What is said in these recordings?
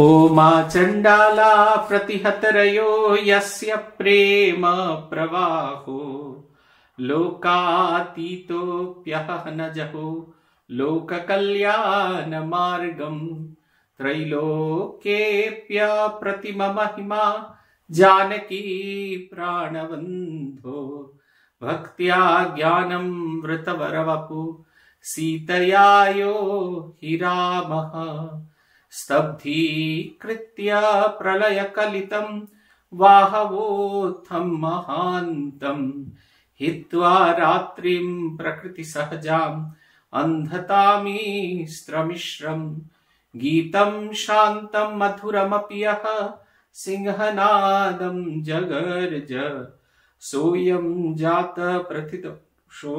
उमा चण्डाला प्रतिहतरयो यस्य प्रेम प्रवाहो लोकातीतोऽप्यहः न जहो लोककल्याणमार्गम् त्रैलोक्येऽप्यप्रतिममहिमा जानकी प्राणवन्धो भक्त्या ज्ञानम् वृतवरवपु सीतयायो हि रामः स्तब्धीकृत्य प्रलयकलितम् वाहवोत्थम् महान्तम् हित्वा रात्रिम् प्रकृतिसहजाम् अन्धतामीस्त्रमिश्रम् गीतम् शान्तम् मधुरमपि यः सिंहनादम् जगर्ज सोऽयम् जात प्रथितोषो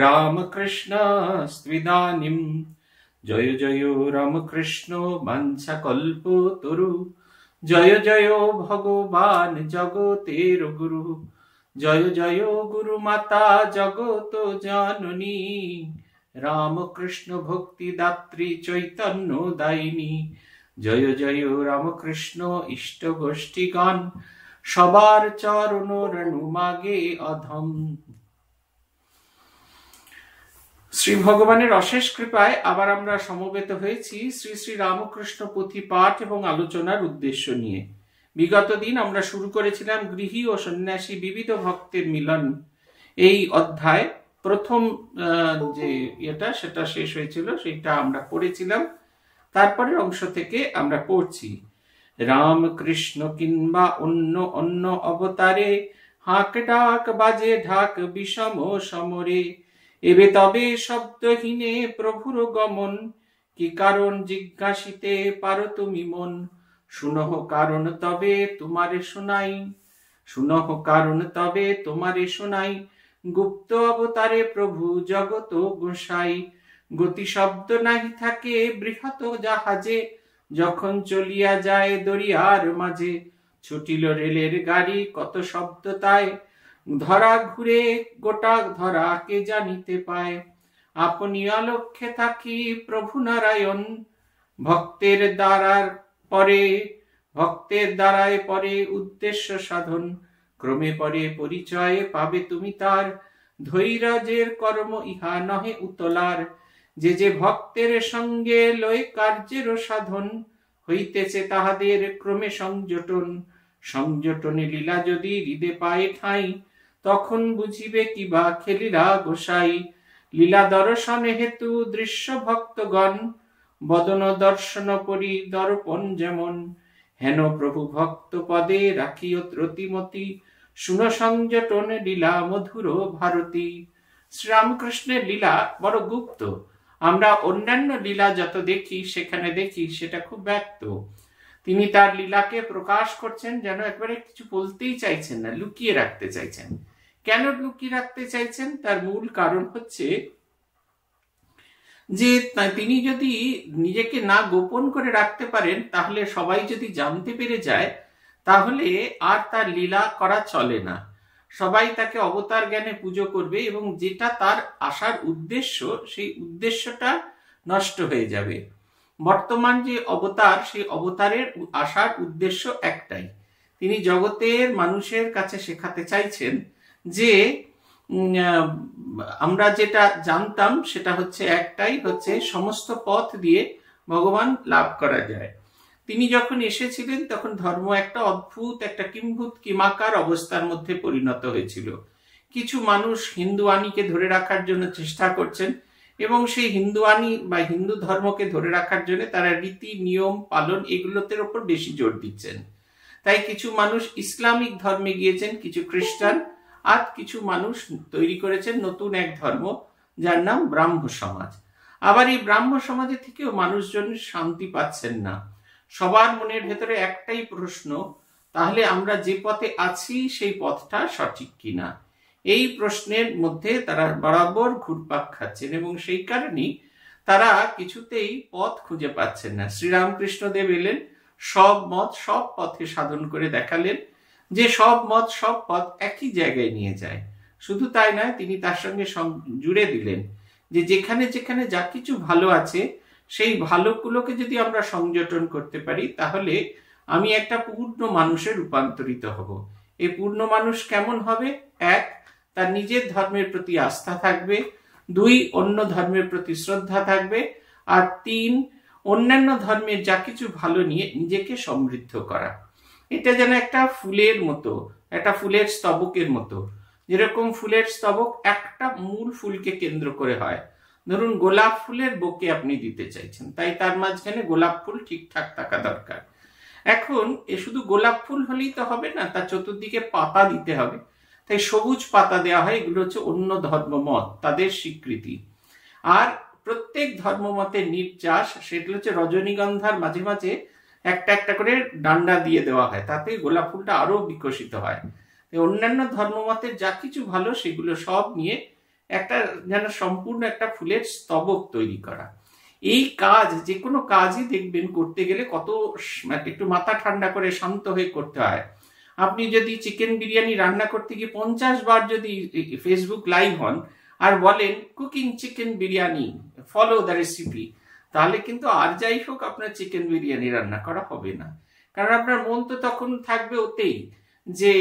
रामकृष्णस्त्विदानीम् জয় জয় রামকৃষ্ণ তরু জয় জয় ভগবান জগতের গুরু জয় জয় গুরু মাতা জগত জননী রামকৃষ্ণ ভক্তি দাত্রী চৈতন্য দায়িনী জয় জয় রামকৃষ্ণ ইষ্ট গোষ্ঠীগণ সবার চরণ রণু মাগে অধম শ্রী ভগবানের অশেষ কৃপায় আবার আমরা সমবেত হয়েছি শ্রী শ্রী রামকৃষ্ণ পুঁথি পাঠ এবং আলোচনার উদ্দেশ্য নিয়ে বিগত দিন আমরা শুরু করেছিলাম গৃহী ও সন্ন্যাসী বিবিধ ভক্তের মিলন এই অধ্যায় প্রথম যে এটা সেটা শেষ হয়েছিল সেটা আমরা পড়েছিলাম তারপরের অংশ থেকে আমরা পড়ছি রামকৃষ্ণ কিংবা অন্য অন্য অবতারে হাঁক ডাক বাজে ঢাক বিষম সমরে এবে তবে শব্দহীনে প্রভুর গমন কি কারণ জিজ্ঞাসিতে পারো তুমি মন শুনহ কারণ তবে তোমারে শোনাই শুনহ কারণ তবে তোমারে শোনাই গুপ্ত অবতারে প্রভু জগত গোসাই গতি শব্দ নাহি থাকে বৃহৎ জাহাজে যখন চলিয়া যায় দরিয়ার মাঝে ছুটিল রেলের গাড়ি কত শব্দ তাই ধরা ঘুরে গোটা ধরা কে জানিতে পায় আপনি আলক্ষে থাকি প্রভু নারায়ণ ভক্তের দ্বারার পরে ভক্তের দ্বারায় পরে উদ্দেশ্য সাধন ক্রমে পরে পরিচয়ে পাবে তুমি তার ধৈরাজের কর্ম ইহা নহে উতলার যে যে ভক্তের সঙ্গে লয় কার্যের সাধন হইতেছে তাহাদের ক্রমে সংযটন সংযটনে লীলা যদি হৃদে পায় ঠাঁই তখন বুঝিবে কি বা খেলিরা গোসাই লীলা দর্শন হেতু দৃশ্য ভক্তগণ বদন দর্শন করি দর্পণ যেমন হেন প্রভু ভক্ত পদে রাখিও ত্রতিমতি শুন সংযটন লীলা মধুর ভারতী শ্রীরামকৃষ্ণের লীলা বড় গুপ্ত আমরা অন্যান্য লীলা যত দেখি সেখানে দেখি সেটা খুব ব্যক্ত তিনি তার লীলাকে প্রকাশ করছেন যেন একবারে কিছু বলতেই চাইছেন না লুকিয়ে রাখতে চাইছেন কেন লুকিয়ে রাখতে চাইছেন তার মূল কারণ হচ্ছে যে তিনি যদি নিজেকে না গোপন করে রাখতে পারেন তাহলে সবাই যদি জানতে পেরে যায় তাহলে আর তার লীলা করা চলে না সবাই তাকে অবতার জ্ঞানে পুজো করবে এবং যেটা তার আসার উদ্দেশ্য সেই উদ্দেশ্যটা নষ্ট হয়ে যাবে বর্তমান যে অবতার সেই অবতারের আসার উদ্দেশ্য একটাই তিনি জগতের মানুষের কাছে শেখাতে চাইছেন যে আমরা যেটা জানতাম সেটা হচ্ছে একটাই হচ্ছে সমস্ত পথ দিয়ে ভগবান লাভ করা যায় তিনি যখন এসেছিলেন তখন ধর্ম একটা অদ্ভুত একটা কিম্ভূত কিমাকার অবস্থার মধ্যে পরিণত হয়েছিল কিছু মানুষ হিন্দুয়ানিকে ধরে রাখার জন্য চেষ্টা করছেন এবং সেই হিন্দুয়ানি বা হিন্দু ধর্মকে ধরে রাখার জন্য তারা রীতি নিয়ম পালন এগুলোতে ওপর বেশি জোর দিচ্ছেন তাই কিছু মানুষ ইসলামিক ধর্মে গিয়েছেন কিছু খ্রিস্টান আর কিছু মানুষ তৈরি করেছেন নতুন এক ধর্ম যার নাম ব্রাহ্ম সমাজ আবার এই ব্রাহ্ম সমাজে থেকেও মানুষজন শান্তি পাচ্ছেন না সবার মনের ভেতরে একটাই প্রশ্ন তাহলে আমরা যে পথে আছি সেই পথটা সঠিক কিনা এই প্রশ্নের মধ্যে তারা বরাবর ঘুরপাক খাচ্ছেন এবং সেই কারণেই তারা কিছুতেই পথ খুঁজে পাচ্ছেন না শ্রীরামকৃষ্ণদেব এলেন সব মত সব পথে সাধন করে দেখালেন যে সব মত সব পথ একই জায়গায় নিয়ে যায় শুধু তাই নয় তিনি তার সঙ্গে জুড়ে দিলেন যে যেখানে যেখানে যা কিছু ভালো আছে সেই ভালোগুলোকে যদি আমরা সংযোজন করতে পারি তাহলে আমি একটা পূর্ণ মানুষে রূপান্তরিত হব এই পূর্ণ মানুষ কেমন হবে এক তার নিজের ধর্মের প্রতি আস্থা থাকবে দুই অন্য ধর্মের প্রতি শ্রদ্ধা থাকবে আর তিন অন্যান্য ধর্মের যা কিছু ভালো নিয়ে নিজেকে সমৃদ্ধ করা এটা যেন একটা ফুলের মতো একটা ফুলের স্তবকের মতো যেরকম ফুলের স্তবক একটা মূল ফুলকে কেন্দ্র করে হয় ধরুন গোলাপ ফুলের বোকে আপনি দিতে চাইছেন তাই তার মাঝখানে গোলাপ ফুল ঠিকঠাক থাকা দরকার এখন এ শুধু গোলাপ ফুল হলেই তো হবে না তার চতুর্দিকে পাতা দিতে হবে তাই সবুজ পাতা দেওয়া হয় এগুলো হচ্ছে অন্য ধর্মমত তাদের স্বীকৃতি আর প্রত্যেক ধর্মমতের নির্যাস সেগুলো হচ্ছে রজনীগন্ধার মাঝে মাঝে একটা একটা করে ডান্ডা দিয়ে দেওয়া হয় তাতে গোলাপ ফুলটা আরও বিকশিত হয় অন্যান্য ধর্মমতের যা কিছু ভালো সেগুলো সব নিয়ে একটা যেন সম্পূর্ণ একটা ফুলের স্তবক তৈরি করা এই কাজ যে কোনো কাজই দেখবেন করতে গেলে কত মানে একটু মাথা ঠান্ডা করে শান্ত হয়ে করতে হয় আপনি যদি চিকেন বিরিয়ানি রান্না করতে গিয়ে পঞ্চাশ বার যদি ফেসবুক লাইভ হন আর বলেন cooking chicken biryani follow the recipe তাহলে কিন্তু আর যাই হোক আপনার চিকেন বিরিয়ানি রান্না করা হবে না কারণ আপনার মন তো তখন থাকবে ওতেই যে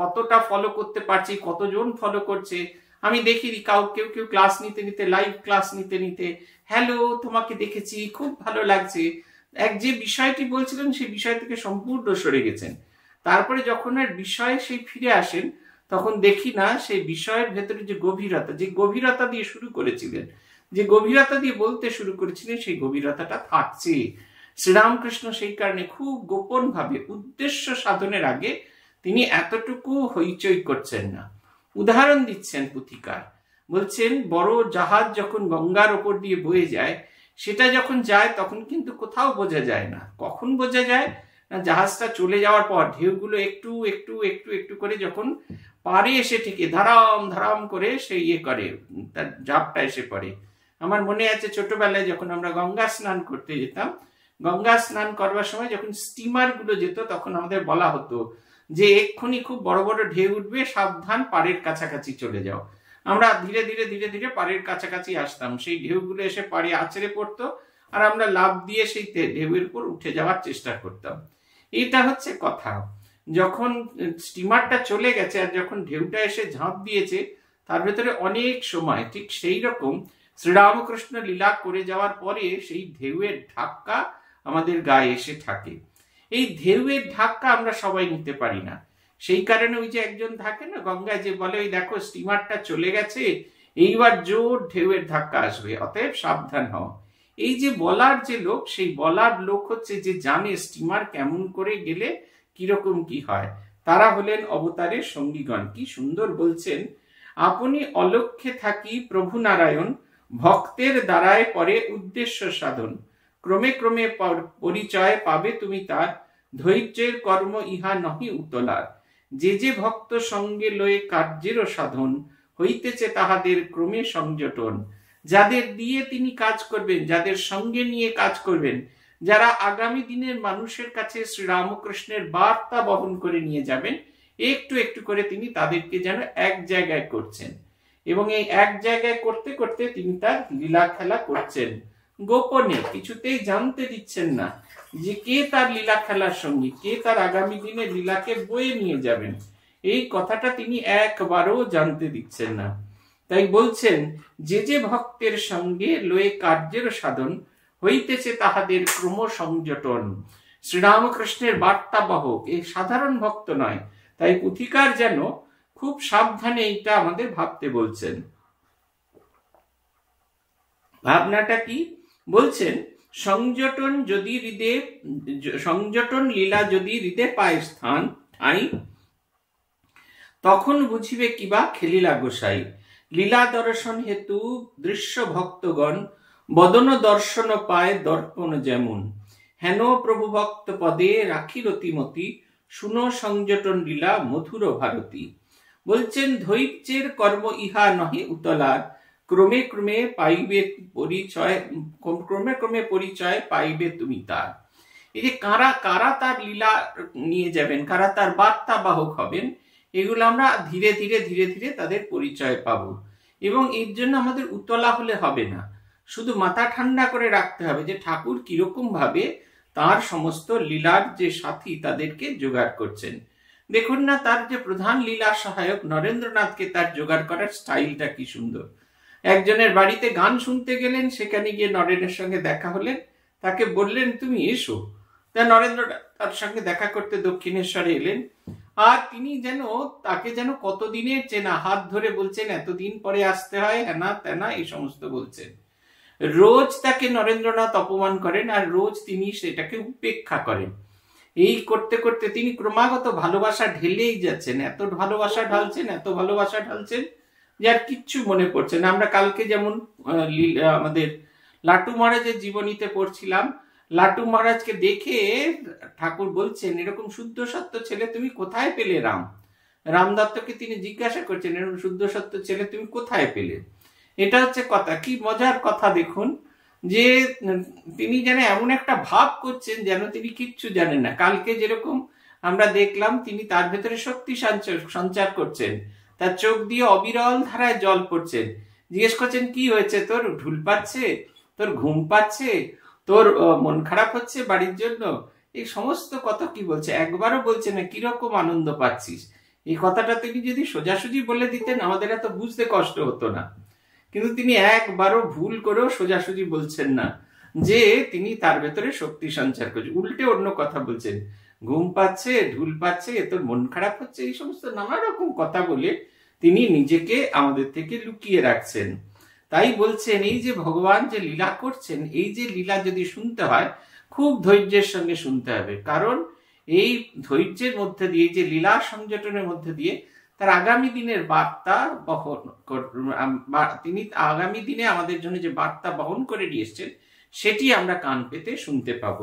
কতটা ফলো করতে পারছি কতজন ফলো করছে আমি দেখিনি কাউ কেউ কেউ ক্লাস নিতে নিতে লাইভ ক্লাস নিতে নিতে হ্যালো তোমাকে দেখেছি খুব ভালো লাগছে এক যে বিষয়টি বলছিলেন সেই বিষয় থেকে সম্পূর্ণ সরে গেছেন তারপরে যখন আর বিষয়ে সেই ফিরে আসেন তখন দেখি না সেই বিষয়ের ভেতরে যে গভীরতা যে গভীরতা দিয়ে শুরু করেছিলেন যে গভীরতা দিয়ে বলতে শুরু করেছিলেন সেই গভীরতাটা থাকছে শ্রীরামকৃষ্ণ সেই কারণে খুব গোপনভাবে উদ্দেশ্য সাধনের আগে তিনি এতটুকু হইচই করছেন না উদাহরণ দিচ্ছেন পুথিকার বলছেন বড় জাহাজ যখন গঙ্গার ওপর দিয়ে বয়ে যায় সেটা যখন যায় তখন কিন্তু কোথাও বোঝা যায় না কখন বোঝা যায় না জাহাজটা চলে যাওয়ার পর ঢেউগুলো একটু একটু একটু একটু করে যখন পারে এসে ঠিক ধারাম ধারাম করে সে ইয়ে করে তার জাপটা এসে পড়ে আমার মনে আছে ছোটবেলায় যখন আমরা গঙ্গা স্নান করতে যেতাম গঙ্গা স্নান করবার সময় যখন স্টিমার গুলো যেত তখন আমাদের বলা হতো যে এক্ষুনি খুব বড় বড় ঢেউ উঠবে সাবধান পাড়ের কাছাকাছি চলে যাও আমরা ধীরে ধীরে ধীরে ধীরে পাড়ের কাছাকাছি আসতাম সেই ঢেউগুলো এসে পাড়ে আছড়ে পড়তো আর আমরা লাভ দিয়ে সেই ঢেউয়ের উপর উঠে যাওয়ার চেষ্টা করতাম এটা হচ্ছে কথা যখন স্টিমারটা চলে গেছে আর যখন ঢেউটা এসে ঝাঁপ দিয়েছে তার ভেতরে অনেক সময় ঠিক সেই রকম শ্রীরামকৃষ্ণ লীলা করে যাওয়ার পরে সেই ঢেউয়ের ধাক্কা আমাদের গায়ে এসে থাকে এই ঢেউয়ের ধাক্কা আমরা সবাই নিতে পারি না সেই কারণে ওই যে একজন থাকে না গঙ্গায় যে বলে ওই দেখো স্টিমারটা চলে গেছে এইবার জোর ঢেউয়ের ধাক্কা আসবে অতএব সাবধান হও এই যে বলার যে লোক সেই বলার লোক হচ্ছে যে জানে স্টিমার কেমন করে গেলে কিরকম কি হয় তারা হলেন অবতারের সঙ্গীগণ কি সুন্দর বলছেন আপনি অলক্ষে থাকি প্রভু নারায়ণ ভক্তের দ্বারায় পরে উদ্দেশ্য সাধন ক্রমে ক্রমে পরিচয় পাবে তুমি তার ধৈর্যের কর্ম ইহা নহি উতলার যে যে ভক্ত সঙ্গে লয়ে কার্যেরও সাধন হইতেছে তাহাদের ক্রমে সংযটন যাদের দিয়ে তিনি কাজ করবেন যাদের সঙ্গে নিয়ে কাজ করবেন যারা আগামী দিনের মানুষের কাছে শ্রীরামকৃষ্ণের বার্তা বহন করে নিয়ে যাবেন একটু একটু করে তিনি তাদেরকে যেন এক জায়গায় করছেন এবং এই এক জায়গায় করতে করতে তিনি তার লীলা খেলা করছেন গোপনে কিছুতেই জানতে দিচ্ছেন না যে কে তার লীলা খেলার সঙ্গে কে তার আগামী দিনে লীলাকে বয়ে নিয়ে যাবেন এই কথাটা তিনি একবারও জানতে দিচ্ছেন না তাই বলছেন যে যে ভক্তের সঙ্গে লয়ে কার্যের সাধন হইতেছে তাহাদের ক্রম সংযটন শ্রীরামকৃষ্ণের বার্তাবাহক এই সাধারণ ভক্ত নয় তাই পুথিকার যেন খুব সাবধানে এইটা আমাদের ভাবতে বলছেন ভাবনাটা কি বলছেন সংযটন যদি হৃদে সংযটন লীলা যদি হৃদে পায় স্থান আই তখন বুঝিবে কিবা খেলিলা গোসাই লীলা দর্শন হেতু দৃশ্য ভক্তগণ বদন দর্শন পায় দর্পণ যেমন হেন প্রভু ভক্ত পদে রাখিল তিমতি শুনো সংযটন লীলা মধুর ভারতী বলছেন ধৈর্যের কর্ম ইহা নহে উতলার ক্রমে ক্রমে পাইবে পরিচয় ক্রমে ক্রমে পরিচয় পাইবে তুমি তার এই যে কারা কারা তার লীলা নিয়ে যাবেন কারা তার বার্তা বাহক হবেন এগুলো আমরা ধীরে ধীরে ধীরে ধীরে তাদের পরিচয় পাব এবং এর জন্য আমাদের উতলা হলে হবে না শুধু মাথা ঠান্ডা করে রাখতে হবে যে ঠাকুর কিরকম ভাবে তার সমস্ত লীলার যে সাথী তাদেরকে জোগাড় করছেন দেখুন না তার যে প্রধান লীলা সহায়ক নরেন্দ্রনাথকে তার জোগাড় করার স্টাইলটা কি সুন্দর একজনের বাড়িতে গান শুনতে গেলেন সেখানে গিয়ে নরেনের সঙ্গে দেখা হলেন তাকে বললেন তুমি এসো তা নরেন্দ্র তার সঙ্গে দেখা করতে দক্ষিণেশ্বরে এলেন আর তিনি যেন তাকে যেন কতদিনের চেনা হাত ধরে বলছেন এতদিন পরে আসতে হয় হ্যানা ত্যানা এই সমস্ত বলছেন রোজ তাকে নরেন্দ্রনাথ অপমান করেন আর রোজ তিনি সেটাকে উপেক্ষা করেন এই করতে করতে তিনি ক্রমাগত ভালোবাসা ঢেলেই যাচ্ছেন এত ভালোবাসা ঢালছেন এত ভালোবাসা ঢালছেন যে আর কিচ্ছু মনে পড়ছে না আমরা কালকে যেমন আমাদের লাটু মহারাজের জীবনীতে পড়ছিলাম লাটু মহারাজকে দেখে ঠাকুর বলছেন এরকম শুদ্ধ সত্য ছেলে তুমি কোথায় পেলে রাম রাম দত্তকে তিনি জিজ্ঞাসা করছেন এরকম শুদ্ধ সত্য ছেলে তুমি কোথায় পেলে এটা হচ্ছে কথা কি মজার কথা দেখুন যে তিনি যেন এমন একটা ভাব করছেন যেন তিনি কিচ্ছু জানেন না কালকে যেরকম আমরা দেখলাম তিনি তার ভেতরে শক্তি সঞ্চার করছেন তার চোখ দিয়ে অবিরল ধারায় জল পড়ছেন জিজ্ঞেস করছেন কি হয়েছে তোর ঢুল পাচ্ছে তোর ঘুম পাচ্ছে তোর মন খারাপ হচ্ছে বাড়ির জন্য এই সমস্ত কথা কি বলছে একবারও বলছে না কিরকম আনন্দ পাচ্ছিস এই কথাটা তিনি যদি সোজাসুজি বলে দিতেন আমাদের এত বুঝতে কষ্ট হতো না কিন্তু তিনি একবারও ভুল করেও সোজাসুজি বলছেন না যে তিনি তার ভেতরে শক্তি সঞ্চার করছে উল্টে অন্য কথা বলছেন ঘুম পাচ্ছে ঢুল পাচ্ছে তোর মন খারাপ হচ্ছে এই সমস্ত নানা রকম কথা বলে তিনি নিজেকে আমাদের থেকে লুকিয়ে রাখছেন তাই বলছেন এই যে ভগবান যে লীলা করছেন এই যে লীলা যদি শুনতে হয় খুব ধৈর্যের সঙ্গে শুনতে হবে কারণ এই ধৈর্যের মধ্যে দিয়ে যে লীলা সংযোজনের মধ্যে দিয়ে তার আগামী দিনের বার্তা বহন তিনি আগামী দিনে আমাদের জন্য যে বার্তা বহন করে দিয়েছেন সেটি আমরা কান পেতে শুনতে পাব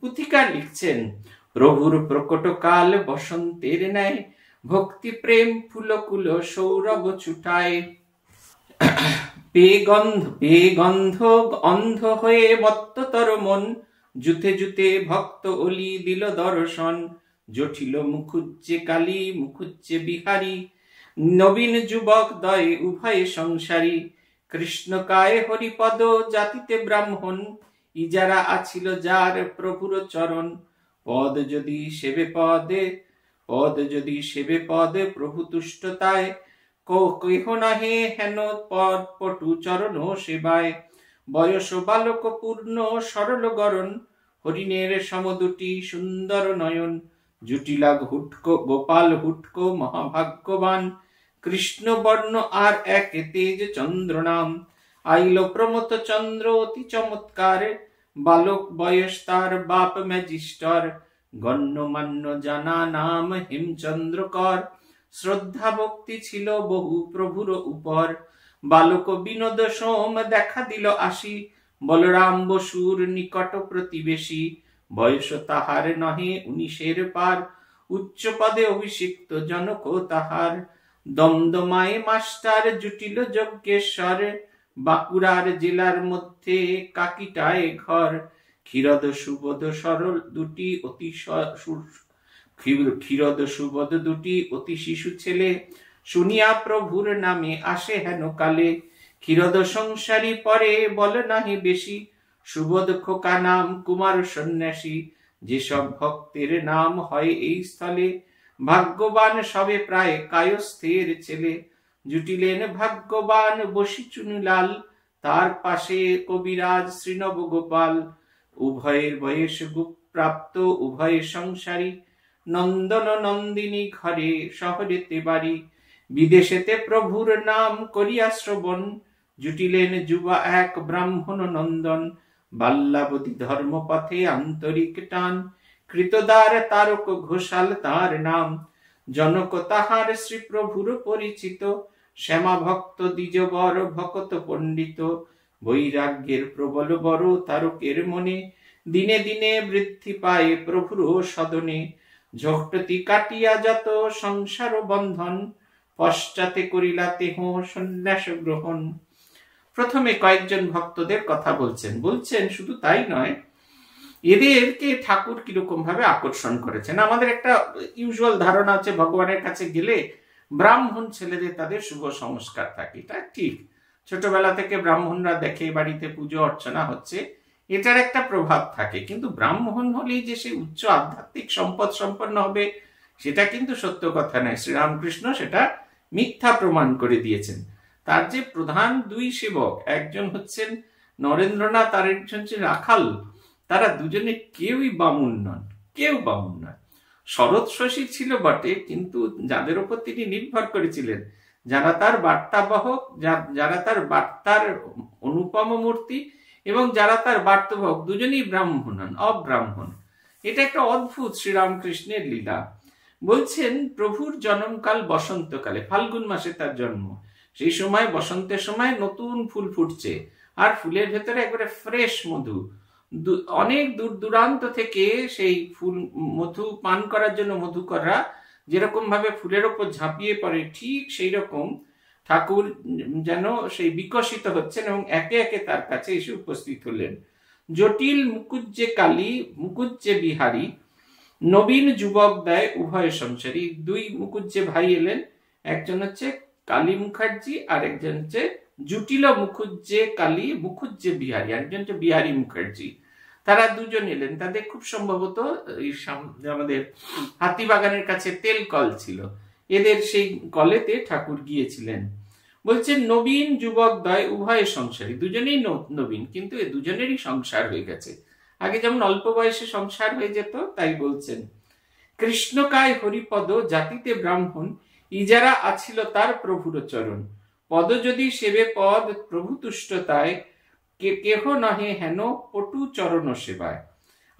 পুথিকার লিখছেন প্রভুর প্রকটকাল বসন্তের ন্যায় ভক্তি প্রেম ফুলকুল সৌরভ ছুটায় বেগন্ধ বেগন্ধ অন্ধ হয়ে মত্ততর মন জুতে জুতে ভক্ত অলি দিল দর্শন জটিল মুখুজ্জে কালী মুখুজ্জে বিহারী নবীন যুবক দয়ে উভয়ে সংসারী কৃষ্ণকায় হরিপদ জাতিতে ব্রাহ্মণ ইজারা আছিল যার প্রভুর চরণ পদ যদি সেবে পদে পদ যদি সেবে পদে প্রভু তুষ্টতায় কেহ হে হেন পদ পটু চরণ সেবায় বয়স বালক পূর্ণ সরল গরণ হরিণের সম দুটি সুন্দর নয়ন জুটিলা হুটকো গোপাল হুটকো মহাভাগ্যবান কৃষ্ণবর্ণ আর এক তেজ চন্দ্র নাম আইল প্রমত চন্দ্র অতি চমৎকার বালক বয়স তার বাপ ম্যাজিস্টার গণ্যমান্য জানা নাম হেমচন্দ্রকর শ্রদ্ধা ভক্তি ছিল বহু প্রভুর উপর বালক বিনোদ সোম দেখা দিল আসি বলরাম বসুর নিকট প্রতিবেশী বয়স তাহার নহে উনিশের পার উচ্চ পদে অভিষিক্ত জনক তাহার দমদমায় মাস্টার জুটিল যজ্ঞেশ্বর বাঁকুড়ার জেলার মধ্যে কাকিটায় ঘর ক্ষীরদ সুবোধ সরল দুটি অতি ক্ষীরদ সুবোধ দুটি অতি শিশু ছেলে শুনিয়া প্রভুর নামে আসে হেন কালে ক্ষীরদ সংসারী পরে বল নাহি বেশি শুভ দুঃখ কানাম নাম কুমার সন্ন্যাসী যেসব ভক্তের নাম হয় এই স্থলে ভাগ্যবান সবে প্রায় কায়স্থের ছেলে জুটিলেন ভাগ্যবান চুনিলাল তার পাশে কবিরাজ শ্রীনব গোপাল উভয়ের বয়স প্রাপ্ত উভয়ে সংসারী নন্দন নন্দিনী ঘরে শহরেতে বাড়ি বিদেশেতে প্রভুর নাম করিয়া শ্রবণ জুটিলেন যুবা এক ব্রাহ্মণ নন্দন বাল্যাবধি ধর্মপথে আন্তরিক টান কৃতদার তারক ঘোষাল তার নাম জনক তাহার শ্রীপ্রভুর পরিচিত শ্যামা ভক্ত দ্বিজ ভকত পণ্ডিত বৈরাগ্যের প্রবল বড় তারকের মনে দিনে দিনে বৃদ্ধি পায় প্রভুর সদনে ঝকটতি কাটিয়া যত সংসার বন্ধন পশ্চাতে করিলা তেহ সন্ন্যাস গ্রহণ প্রথমে কয়েকজন ভক্তদের কথা বলছেন বলছেন শুধু তাই নয় এদেরকে ঠাকুর কিরকম ভাবে আকর্ষণ করেছেন আমাদের একটা ইউজুয়াল ধারণা হচ্ছে ভগবানের কাছে গেলে ব্রাহ্মণ ছেলেদের তাদের শুভ সংস্কার থাকে এটা ঠিক ছোটবেলা থেকে ব্রাহ্মণরা দেখে বাড়িতে পুজো অর্চনা হচ্ছে এটার একটা প্রভাব থাকে কিন্তু ব্রাহ্মণ হলেই যে সে উচ্চ আধ্যাত্মিক সম্পদ সম্পন্ন হবে সেটা কিন্তু সত্য কথা নয় শ্রীরামকৃষ্ণ সেটা মিথ্যা প্রমাণ করে দিয়েছেন তার যে প্রধান দুই সেবক একজন হচ্ছেন নরেন্দ্রনাথ আর একজন হচ্ছে রাখাল তারা দুজনে কেউই বামুন নন কেউ বামুন নয় শরৎ শশী ছিল বটে কিন্তু যাদের উপর তিনি নির্ভর করেছিলেন যারা তার বার্তাবাহক যারা তার বার্তার অনুপম মূর্তি এবং যারা তার বার্তাবাহক দুজনেই ব্রাহ্মণ হন অব্রাহ্মণ এটা একটা অদ্ভুত শ্রীরামকৃষ্ণের লীলা বলছেন প্রভুর জন্মকাল বসন্তকালে ফাল্গুন মাসে তার জন্ম সেই সময় বসন্তের সময় নতুন ফুল ফুটছে আর ফুলের ভেতরে একবারে ফ্রেশ মধু অনেক দূর দূরান্ত থেকে সেই ফুল মধু পান করার জন্য করা যেরকম ভাবে ফুলের ওপর ঝাঁপিয়ে পড়ে ঠিক সেই রকম ঠাকুর যেন সেই বিকশিত হচ্ছেন এবং একে একে তার কাছে এসে উপস্থিত হলেন জটিল মুকুজ্জে কালী মুকুজ্জে বিহারী নবীন যুবক দেয় উভয় সংসারী দুই মুকুজ্জে ভাই এলেন একজন হচ্ছে কালী মুখার্জি আর একজন হচ্ছে জুটিলা মুখুজ্জে কালী মুখুজ্জে বিহারী একজন হচ্ছে বিহারী মুখার্জি তারা দুজন এলেন তাদের খুব সম্ভবত আমাদের হাতিবাগানের কাছে তেল কল ছিল এদের সেই কলেতে ঠাকুর গিয়েছিলেন বলছে নবীন যুবক দয় উভয়ে সংসারী দুজনেই নবীন কিন্তু এ দুজনেরই সংসার হয়ে গেছে আগে যেমন অল্প বয়সে সংসার হয়ে যেত তাই বলছেন কৃষ্ণকায় হরিপদ জাতিতে ব্রাহ্মণ ইজারা আছিল তার প্রভুর চরণ পদ যদি সেবে পদ প্রভু তুষ্টতায় কে কেহ নহে হেন পটু চরণ সেবায়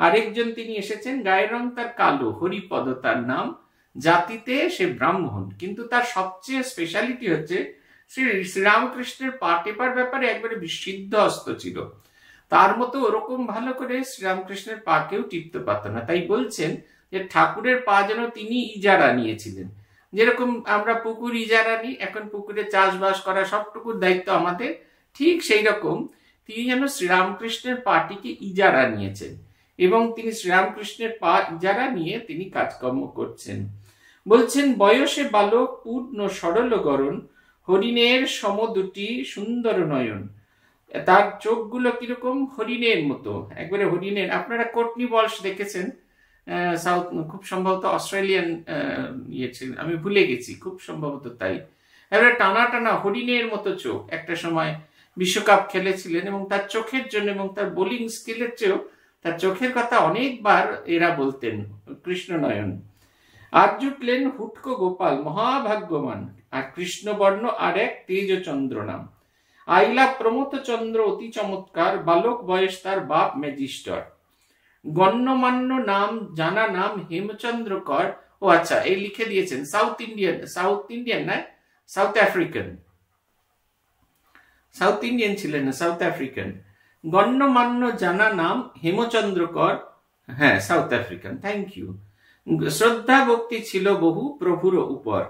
আরেকজন তিনি এসেছেন গায়ের রং তার কালো হরিপদ তার নাম জাতিতে সে ব্রাহ্মণ কিন্তু তার সবচেয়ে স্পেশালিটি হচ্ছে শ্রী শ্রীরামকৃষ্ণের পাটেপার ব্যাপারে একবারে বিসিদ্ধ হস্ত ছিল তার মতো ওরকম ভালো করে শ্রীরামকৃষ্ণের পা কেউ টিপতে পারত না তাই বলছেন যে ঠাকুরের পা যেন তিনি ইজারা নিয়েছিলেন যেরকম আমরা পুকুর ইজারা নিই এখন পুকুরে চাষবাস করা সবটুকুর দায়িত্ব আমাদের ঠিক সেই রকম তিনি যেন শ্রীরামকৃষ্ণের পাটিকে ইজারা নিয়েছেন এবং তিনি শ্রীরামকৃষ্ণের পা ইজারা নিয়ে তিনি কাজকর্ম করছেন বলছেন বয়সে বালক পূর্ণ সরল গরণ হরিণের সম দুটি সুন্দর নয়ন তার চোখগুলো কিরকম হরিণের মতো একবারে হরিণের আপনারা কটনি বয়স দেখেছেন সাউথ খুব সম্ভবত অস্ট্রেলিয়ান ইয়ে ছিলেন আমি ভুলে গেছি খুব সম্ভবত তাই এবারে টানা টানা হরিণের মতো চোখ একটা সময় বিশ্বকাপ খেলেছিলেন এবং তার চোখের জন্য এবং তার বোলিং স্কিলের চেয়েও তার চোখের কথা অনেকবার এরা বলতেন কৃষ্ণনয়ন আর জুটলেন হুটকো গোপাল মহাভাগ্যমান আর কৃষ্ণবর্ণ আর এক চন্দ্র নাম আইলা চন্দ্র অতি চমৎকার বালক বয়স তার বাপ ম্যাজিস্টর গণ্যমান্য নাম জানা নাম হেমচন্দ্র কর ও আচ্ছা এই লিখে দিয়েছেন সাউথ ইন্ডিয়ান সাউথ ইন্ডিয়ান না সাউথ আফ্রিকান সাউথ ইন্ডিয়ান ছিলেন না সাউথ আফ্রিকান গণ্যমান্য জানা নাম হেমচন্দ্র কর হ্যাঁ সাউথ আফ্রিকান থ্যাংক ইউ শ্রদ্ধা ভক্তি ছিল বহু প্রভুর উপর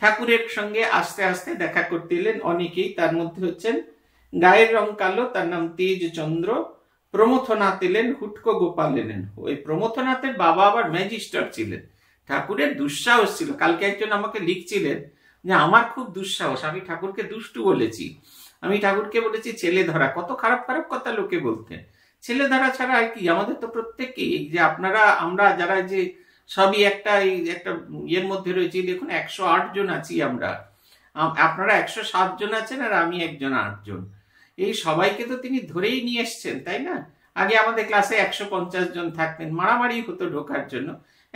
ঠাকুরের সঙ্গে আস্তে আস্তে দেখা করতে এলেন অনেকেই তার মধ্যে হচ্ছেন গায়ের রং কালো তার নাম তেজচন্দ্র প্রমথনাথ এলেন হুটকো গোপাল এলেন ওই প্রমথনাথের বাবা আবার ম্যাজিস্টার ছিলেন ঠাকুরের দুঃসাহস ছিল কালকে একজন আমাকে লিখছিলেন যে আমার খুব দুঃসাহস আমি ঠাকুরকে দুষ্টু বলেছি আমি ঠাকুরকে বলেছি ছেলে ধরা কত খারাপ খারাপ কথা লোকে বলতেন ছেলে ধরা ছাড়া আর কি আমাদের তো প্রত্যেককেই যে আপনারা আমরা যারা যে সবই একটা এই একটা ইয়ের মধ্যে রয়েছি দেখুন একশো জন আছি আমরা আপনারা একশো জন আছেন আর আমি একজন আটজন জন এই সবাইকে তো তিনি ধরেই নিয়ে এসছেন তাই না আগে আমাদের ক্লাসে একশো পঞ্চাশ জন থাকতেন মারামারি হতো ঢোকার জন্য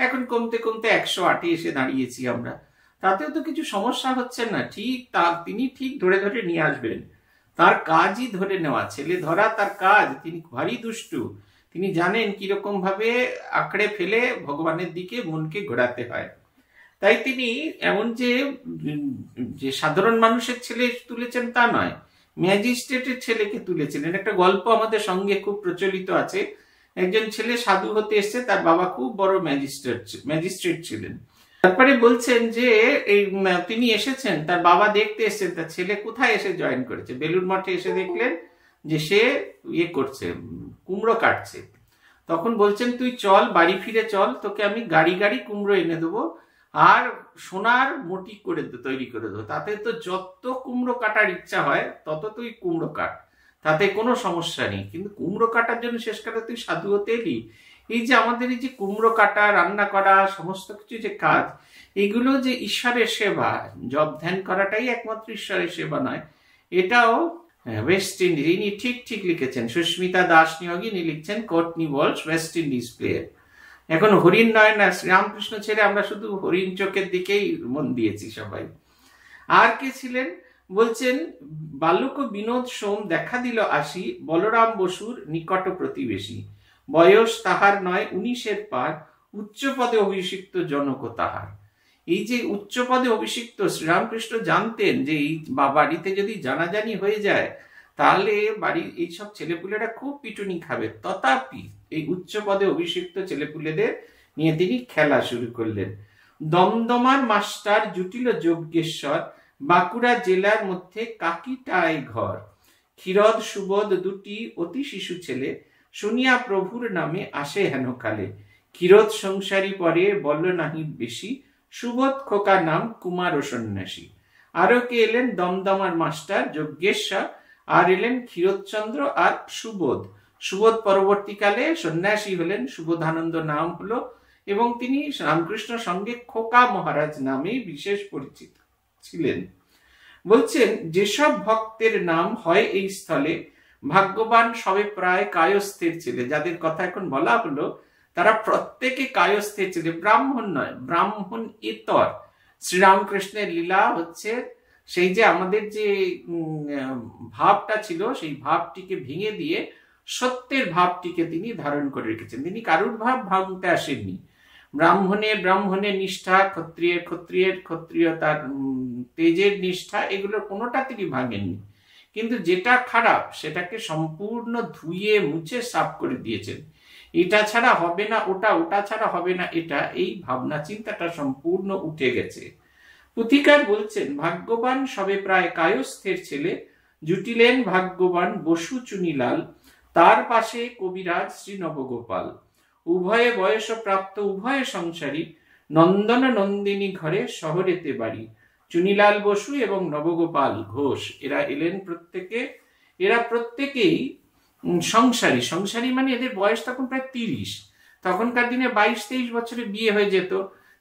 এখন কমতে কমতে একশো আটে এসে দাঁড়িয়েছি আমরা তাতেও তো কিছু সমস্যা হচ্ছে না ঠিক তা তিনি ঠিক ধরে ধরে নিয়ে আসবেন তার কাজই ধরে নেওয়া ছেলে ধরা তার কাজ তিনি ভারী দুষ্টু তিনি জানেন কিরকম ভাবে আঁকড়ে ফেলে ভগবানের দিকে মনকে ঘোরাতে হয় তাই তিনি এমন যে সাধারণ মানুষের ছেলে তুলেছেন তা নয় ম্যাজিস্ট্রেটের ছেলেকে তুলেছিলেন একটা গল্প আমাদের সঙ্গে খুব প্রচলিত আছে একজন ছেলে সাধু হতে এসছে তার বাবা খুব বড় ম্যাজিস্ট্রেট ম্যাজিস্ট্রেট ছিলেন তারপরে বলছেন যে এই তিনি এসেছেন তার বাবা দেখতে এসেছেন তার ছেলে কোথায় এসে জয়েন করেছে বেলুর মঠে এসে দেখলেন যে সে ইয়ে করছে কুমড়ো কাটছে তখন বলছেন তুই চল বাড়ি ফিরে চল তোকে আমি গাড়ি গাড়ি কুমড়ো এনে দেবো আর সোনার মোটি করে তৈরি করে দেবো তাতে তো যত কুমড়ো কাটার ইচ্ছা হয় তত তুই কুমড়ো কাট তাতে কোনো সমস্যা নেই কিন্তু কুমড়ো কাটার জন্য শেষকালে তুই সাধু হতে এলি এই যে আমাদের এই যে কুমড়ো কাটা রান্না করা সমস্ত কিছু যে কাজ এগুলো যে ঈশ্বরের সেবা জব ধ্যান করাটাই একমাত্র ঈশ্বরের সেবা নয় এটাও ওয়েস্ট হ্যাঁ, ইন্ডিজ ইনি ঠিক ঠিক লিখেছেন সুস্মিতা দাস নিয়োগী ইনি লিখছেন কোর্টনি বলস ওয়েস্ট ইন্ডিজ প্লেয়ার এখন হরিণ নয় না শ্রীরামকৃষ্ণ ছেড়ে আমরা শুধু হরিণ চোখের দিকেই মন দিয়েছি সবাই আর কে ছিলেন বলছেন বালুক বিনোদ সোম দেখা দিল আসি বলরাম বসুর নিকট প্রতিবেশী বয়স তাহার নয় উনিশের পার উচ্চ পদে অভিষিক্ত জনক তাহার এই যে উচ্চ পদে অভিষিক্ত শ্রীরামকৃষ্ণ জানতেন যে এই বা বাড়িতে যদি জানাজানি হয়ে যায় তাহলে বাড়ি এইসব ছেলেপুলেরা খুব পিটুনি খাবে তথাপি এই উচ্চ পদে অভিষিক্ত ছেলেপুলেদের নিয়ে তিনি খেলা শুরু করলেন দমদমার মাস্টার জুটিল যজ্ঞেশ্বর বাঁকুড়া জেলার মধ্যে কাকিটায় ঘর ক্ষীরদ সুবোধ দুটি অতি শিশু ছেলে শুনিয়া প্রভুর নামে আসে হেনকালে ক্ষীরদ সংসারী পরে বল নাহি বেশি সুবোধ খোকা নাম কুমার ও সন্ন্যাসী আরো কে এলেন দমদমার মাস্টার যজ্ঞেশ্বর আর এলেন ক্ষীরোদচন্দ্র আর সুবোধ সুবোধ পরবর্তীকালে সন্ন্যাসী হলেন সুবোধানন্দ নাম হল এবং তিনি রামকৃষ্ণ সঙ্গে খোকা মহারাজ নামে বিশেষ পরিচিত ছিলেন বলছেন যেসব ভক্তের নাম হয় এই স্থলে ভাগ্যবান সবে প্রায় কায়স্থের ছেলে যাদের কথা এখন বলা হলো তারা প্রত্যেকে কায়স্থের ছেলে ব্রাহ্মণ নয় ব্রাহ্মণ ইতর শ্রীরামকৃষ্ণের লীলা হচ্ছে সেই যে আমাদের যে ভাবটা ছিল সেই ভাবটিকে ভেঙে দিয়ে সত্যের ভাবটিকে তিনি ধারণ করে রেখেছেন তিনি কারুর ভাব ভাঙতে আসেননি ব্রাহ্মণের ব্রাহ্মণের নিষ্ঠা ক্ষত্রিয়ের ক্ষত্রিয়ের ক্ষত্রিয় তার তেজের নিষ্ঠা এগুলোর কোনোটা তিনি ভাঙেননি কিন্তু যেটা খারাপ সেটাকে সম্পূর্ণ ধুয়ে মুছে সাফ করে দিয়েছেন এটা ছাড়া হবে না ওটা ওটা ছাড়া হবে না এটা এই ভাবনা চিন্তাটা সম্পূর্ণ উঠে গেছে পুথিকার বলছেন ভাগ্যবান সবে প্রায় কায়স্থের ছেলে জুটিলেন ভাগ্যবান বসু চুনিলাল তার পাশে কবিরাজ শ্রী নবগোপাল উভয়ে বয়স প্রাপ্ত উভয়ে সংসারী নন্দন নন্দিনী ঘরে শহরেতে বাড়ি চুনিলাল বসু এবং নবগোপাল ঘোষ এরা এলেন প্রত্যেকে এরা প্রত্যেকেই সংসারী সংসারী মানে এদের বয়স তখন প্রায় তিরিশ তখনকার দিনে বাইশ তেইশ বছরে বিয়ে হয়ে যেত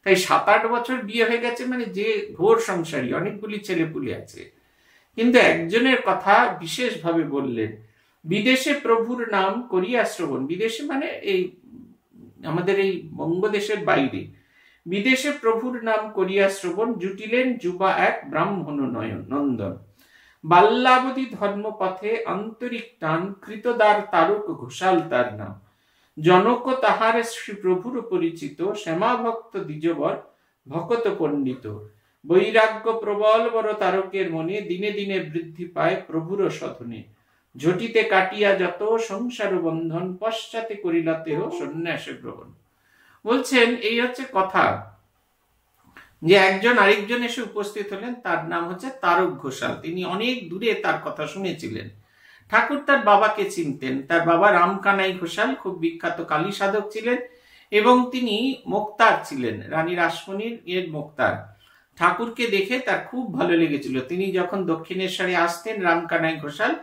তাই সাত আট বছর বিয়ে হয়ে গেছে মানে যে ঘোর সংসারী অনেকগুলি ছেলে পুলে আছে কিন্তু একজনের কথা বিশেষভাবে বললেন বিদেশে প্রভুর নাম করিয়া শ্রবণ বিদেশে মানে এই আমাদের এই বঙ্গদেশের বাইরে বিদেশে প্রভুর নাম করিয়া শ্রবণ জুটিলেন যুবা এক ব্রাহ্মণ নয়ন নন্দন বাল্যাবধি ধর্মপথে আন্তরিক টান কৃতদার তারক ঘোষাল তার নাম জনক তাহার শ্রী প্রভুর পরিচিত শ্যামাভক্ত দ্বিজবর ভকত পণ্ডিত বৈরাগ্য প্রবল বড় তারকের মনে দিনে দিনে বৃদ্ধি পায় প্রভুর সধনে ঝটিতে কাটিয়া যত সংসার বন্ধন পশ্চাতে করিলা তেহ সন্ন্যাস গ্রহণ বলছেন এই হচ্ছে কথা যে একজন আরেকজন এসে উপস্থিত হলেন তার নাম হচ্ছে তারক ঘোষাল তিনি অনেক দূরে তার কথা শুনেছিলেন ঠাকুর তার বাবাকে চিনতেন তার বাবা রামকানাই ঘোষাল খুব বিখ্যাত কালী সাধক ছিলেন এবং তিনি মোক্তার ছিলেন রানী রাসমণির এর মোক্তার ঠাকুরকে দেখে তার খুব ভালো লেগেছিল তিনি যখন দক্ষিণেশ্বরে আসতেন রামকানাই ঘোষাল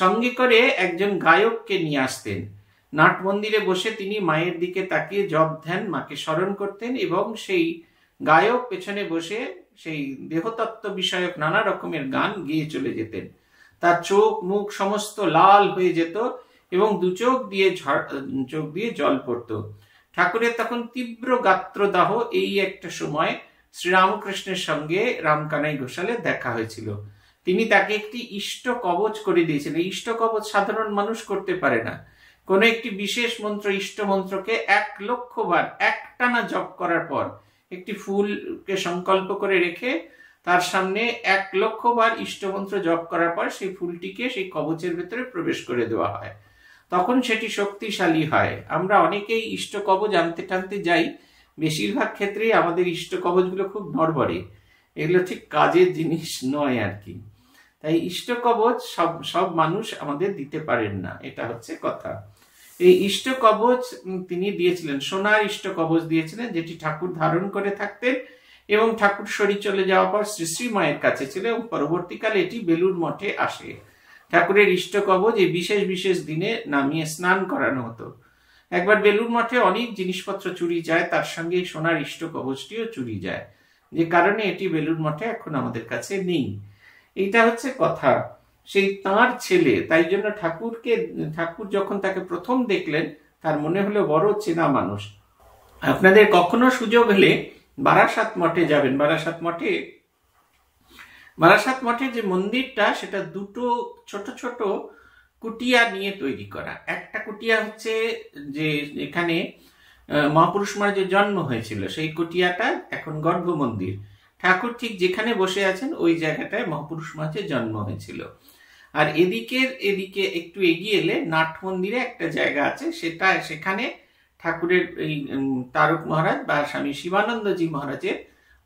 সঙ্গে করে একজন গায়ককে নিয়ে আসতেন নাট মন্দিরে বসে তিনি মায়ের দিকে তাকিয়ে জপ ধ্যান মাকে স্মরণ করতেন এবং সেই গায়ক পেছনে বসে সেই দেহতত্ত্ব বিষয়ক নানা রকমের গান গিয়ে চলে যেতেন তার চোখ মুখ সমস্ত লাল হয়ে যেত এবং দু চোখ দিয়ে চোখ দিয়ে জল পড়ত ঠাকুরের তখন তীব্র গাত্রদাহ এই একটা সময় শ্রীরামকৃষ্ণের সঙ্গে রামকানাই ঘোষালের দেখা হয়েছিল তিনি তাকে একটি ইষ্ট কবচ করে দিয়েছেন এই ইষ্ট কবচ সাধারণ মানুষ করতে পারে না কোন একটি বিশেষ মন্ত্র ইষ্ট মন্ত্রকে এক লক্ষ বার একটানা জপ করার পর একটি ফুলকে সংকল্প করে রেখে তার সামনে এক লক্ষ বার ইষ্টমন্ত্র জপ করার পর সেই ফুলটিকে সেই কবচের ভেতরে প্রবেশ করে দেওয়া হয় তখন সেটি শক্তিশালী হয় আমরা অনেকেই ইষ্ট কবচ আনতে টানতে যাই বেশিরভাগ ক্ষেত্রেই আমাদের ইষ্ট কবচগুলো খুব নড়বড়ে এগুলো ঠিক কাজের জিনিস নয় আর কি তাই ইষ্ট কবচ সব সব মানুষ আমাদের দিতে পারেন না এটা হচ্ছে কথা এই ইষ্ট কবচ তিনি দিয়েছিলেন সোনার ইষ্ট কবচ দিয়েছিলেন যেটি ঠাকুর ধারণ করে থাকতেন এবং ঠাকুর শরীর চলে যাওয়ার পর শ্রী শ্রীমায়ের কাছে ছিল এবং পরবর্তীকালে এটি বেলুর মঠে আসে ঠাকুরের ইষ্ট কবচ এই বিশেষ বিশেষ দিনে নামিয়ে স্নান করানো হতো একবার বেলুর মঠে অনেক জিনিসপত্র চুরি যায় তার সঙ্গে সোনার ইষ্ট কবচটিও চুরি যায় যে কারণে এটি বেলুর মঠে এখন আমাদের কাছে নেই এইটা হচ্ছে কথা সেই তার ছেলে তাই জন্য ঠাকুরকে ঠাকুর যখন তাকে প্রথম দেখলেন তার মনে হলো বড় চেনা মানুষ আপনাদের কখনো সুযোগ হলে বারাসাত মঠে যাবেন বারাসাত মঠে বারাসাত মঠে যে মন্দিরটা সেটা দুটো ছোট ছোট কুটিয়া নিয়ে তৈরি করা একটা কুটিয়া হচ্ছে যে এখানে মহাপুরুষ মার যে জন্ম হয়েছিল সেই কুটিয়াটা এখন গর্ভ মন্দির ঠাকুর ঠিক যেখানে বসে আছেন ওই জায়গাটায় মহাপুরুষ মাঝে জন্ম হয়েছিল আর এদিকের এদিকে একটু এগিয়ে এলে নাট মন্দিরে একটা জায়গা আছে সেটা সেখানে ঠাকুরের এই তারক মহারাজ বা স্বামী শিবানন্দজি মহারাজের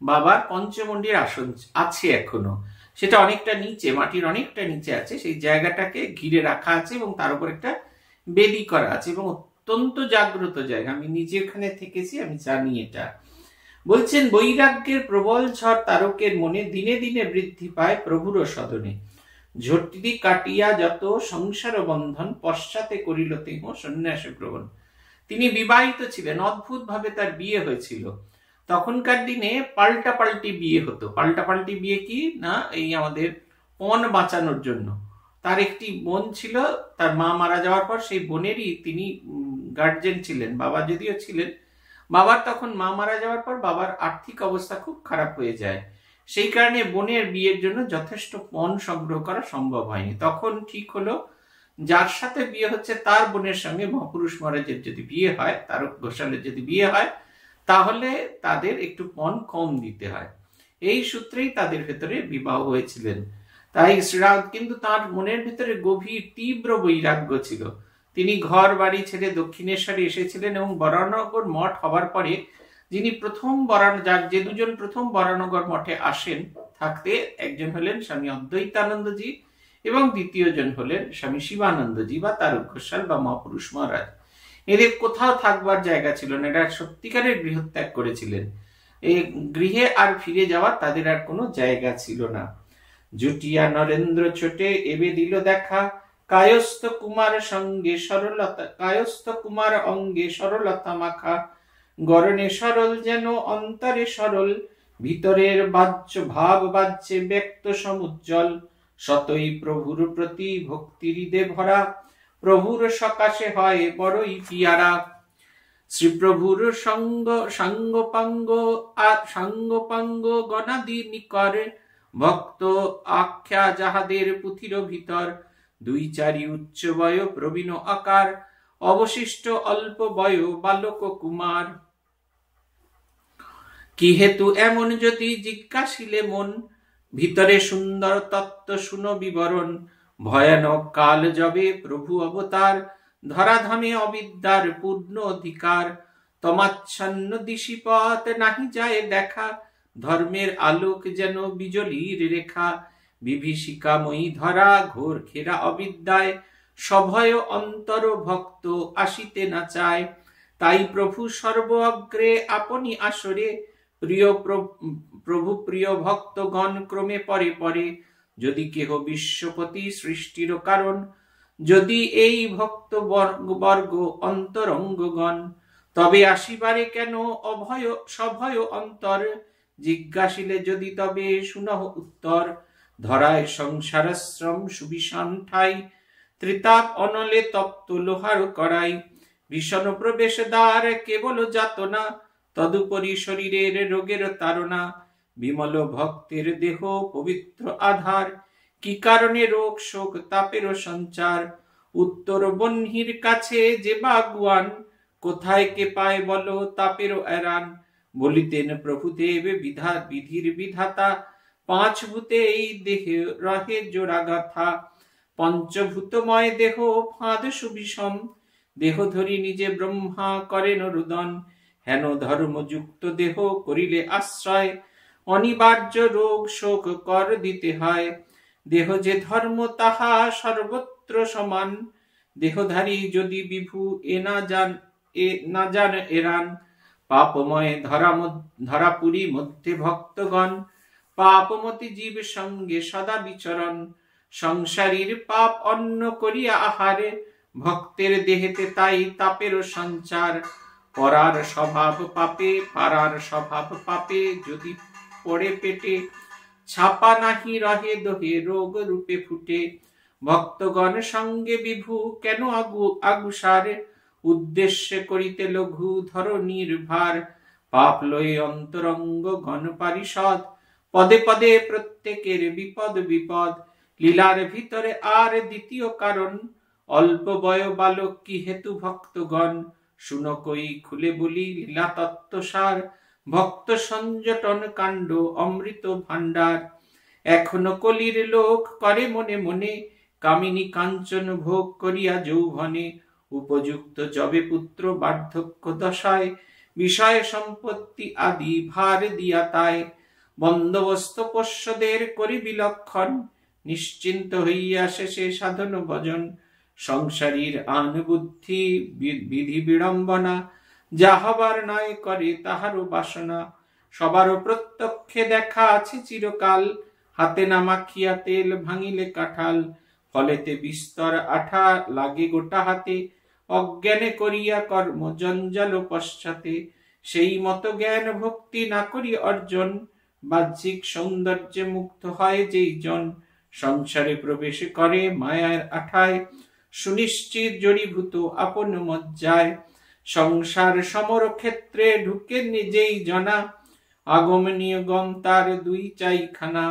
বাবার পঞ্চমন্ডির আসন আছে এখনো সেটা অনেকটা নিচে মাটির অনেকটা নিচে আছে সেই জায়গাটাকে ঘিরে রাখা আছে এবং তার উপর একটা বেদি করা আছে এবং অত্যন্ত জাগ্রত জায়গা আমি নিজে ওখানে থেকেছি আমি জানি এটা বলছেন বৈরাগ্যের প্রবল ঝড় তারকের মনে দিনে দিনে বৃদ্ধি পায় প্রভুর সদনে ঝটটি কাটিয়া যত সংসার বন্ধন পশ্চাতে করিল তেহ সন্ন্যাস গ্রহণ তিনি বিবাহিত ছিলেন অদ্ভুত ভাবে তার বিয়ে হয়েছিল তখনকার দিনে পাল্টা পাল্টি বিয়ে হতো পাল্টা পাল্টি বিয়ে কি না এই আমাদের পণ বাঁচানোর জন্য তার একটি বোন ছিল তার মা মারা যাওয়ার পর সেই বোনেরই তিনি গার্জেন ছিলেন বাবা যদিও ছিলেন বাবার তখন মা মারা যাওয়ার পর বাবার আর্থিক অবস্থা খুব খারাপ হয়ে যায় সেই কারণে বোনের বিয়ের জন্য যথেষ্ট পণ সংগ্রহ করা সম্ভব হয়নি তখন ঠিক হলো যার সাথে বিয়ে হচ্ছে তার বোনের সঙ্গে মহাপুরুষ মহারাজের যদি বিয়ে হয় তারক ঘোষালের যদি বিয়ে হয় তাহলে তাদের একটু পণ কম দিতে হয় এই সূত্রেই তাদের ভেতরে বিবাহ হয়েছিলেন তাই শ্রীরাম কিন্তু তার মনের ভেতরে গভীর তীব্র বৈরাগ্য ছিল তিনি ঘর বাড়ি ছেড়ে দক্ষিণেশ্বরে এসেছিলেন এবং বরানগর মঠ হবার পরে যিনি প্রথম বরান যাক যে দুজন প্রথম বরানগর মঠে আসেন থাকতে একজন হলেন স্বামী অদ্বৈতানন্দজি এবং দ্বিতীয় জন হলেন স্বামী শিবানন্দজি বা তারক ঘোষাল বা মহাপুরুষ মহারাজ এদের কোথাও থাকবার জায়গা ছিল না এরা সত্যিকারের গৃহত্যাগ করেছিলেন এই গৃহে আর ফিরে যাওয়ার তাদের আর কোনো জায়গা ছিল না জুটিয়া নরেন্দ্র ছোটে এবে দিল দেখা কায়স্থ কুমার সঙ্গে সরলতা কায়স্থ কুমার অঙ্গে সরলতা মাখা গরণে সরল যেন অন্তরে সরল ভিতরের বাহ্য ভাব বাহ্যে ব্যক্ত সমুজ্জ্বল সতই প্রভুর প্রতি ভক্তি হৃদে ভরা প্রভুর সকাশে হয় বড়ই পিয়ারা শ্রীপ্রভুর সঙ্গ সাঙ্গপাঙ্গ আর সাঙ্গপাঙ্গ গণাদি নিকর ভক্ত আখ্যা যাহাদের পুথির ভিতর দুই চারি উচ্চ বয় প্রবীণ আকার অবশিষ্ট অল্প বয় বালক কুমার কি হেতু এমন যদি জিজ্ঞাসিলে মন ভিতরে সুন্দর তত্ত্ব শুন বিবরণ ভয়ানক কাল যবে প্রভু অবতার ধরাধামে অবিদ্যার পূর্ণ অধিকার তমাচ্ছন্ন দিশি পথ নাহি যায় দেখা ধর্মের আলোক যেন বিজলির রেখা বিভীষিকাময়ী ধরা ঘোর খেরা অবিদ্যায় সভয় অন্তর ভক্ত আসিতে না চায় তাই প্রভু সর্ব অগ্রে আপনি আসরে প্রিয় প্রভু প্রিয় ভক্তগণ ক্রমে পরে পরে যদি কেহ বিশ্বপতি সৃষ্টির কারণ যদি এই ভক্ত বর্গ অন্তরঙ্গগণ তবে আসিবারে কেন অভয় সভয় অন্তর জিজ্ঞাসিলে যদি তবে শুনহ উত্তর ধরায় সংসারাশ্রম ঠাই ত্রিতাপ অনলে তপ্ত লোহার করাই ভীষণ প্রবেশ দ্বার কেবল যাতনা তদুপরি শরীরের রোগের তারণা বিমল ভক্তের দেহ পবিত্র আধার কি কারণে রোগ শোক তাপের সঞ্চার উত্তর বন্হির কাছে যে বাগুয়ান কোথায় কে পায় বলো তাপের এরান বলিতেন প্রভুদেব বিধা বিধির বিধাতা পাঁচ ভূতে এই দেহে রহে জোড়া গাথা পঞ্চভূতময় দেহ ফাঁদ সুবিষম দেহ ধরি নিজে ব্রহ্মা করেন রুদন হেন ধর্মযুক্ত দেহ করিলে আশ্রয় অনিবার্য রোগ শোক কর দিতে হয় দেহ যে ধর্ম তাহা সর্বত্র সমান দেহধারী যদি বিভু এ না জান এ না জান এরান পাপময় ধরা ধরাপুরি মধ্যে ভক্তগণ পাপমতি জীব সঙ্গে সদা বিচরণ সংসারীর পাপ অন্ন করিয়া আহারে ভক্তের দেহেতে তাই তাপের সঞ্চার পরার স্বভাব পাপে পারার স্বভাব পাপে যদি পড়ে পেটে ছাপা নাহি রহে দহে রোগ রূপে ফুটে ভক্তগণ সঙ্গে বিভু কেন আগু আগুসারে উদ্দেশ্যে করিতে লঘু ধর নির্ভার পাপ লয়ে অন্তরঙ্গ গণ পারিষদ পদে পদে প্রত্যেকের বিপদ বিপদ লীলার ভিতরে আর দ্বিতীয় কারণ অল্প বয় বালক কি হেতু ভক্তগণ শুনো কই খুলে বলি লীলা সার ভক্ত সংযটন কাণ্ড অমৃত ভাণ্ডার এখনো কলির লোক করে মনে মনে কামিনী কাঞ্চন ভোগ করিয়া যৌবনে উপযুক্ত জবে পুত্র বার্ধক্য দশায় বিষয় সম্পত্তি আদি ভার দিয়া তায় বন্দোবস্ত পোষ্যদের করি বিলক্ষণ নিশ্চিন্ত হইয়া শেষে সাধন ভজন সংসারীর আন বুদ্ধি বিধি বিড়ম্বনা যা হবার নয় করে তাহারও বাসনা সবারও প্রত্যক্ষে দেখা আছে চিরকাল হাতে না মাখিয়া তেল ভাঙিলে কাঁঠাল ফলেতে বিস্তর আঠা লাগে গোটা হাতে অজ্ঞানে করিয়া কর্ম জঞ্জাল পশ্চাতে সেই মত জ্ঞান ভক্তি না করি অর্জন বাহ্যিক সৌন্দর্যে মুক্ত হয় যেই জন সংসারে প্রবেশ করে মায়ার আঠায় সুনিশ্চিত জড়িভূত আপন মজ্জায় সংসার সমর ক্ষেত্রে ঢুকে নিজেই জনা আগমনীয় গম তার দুই চাইখানা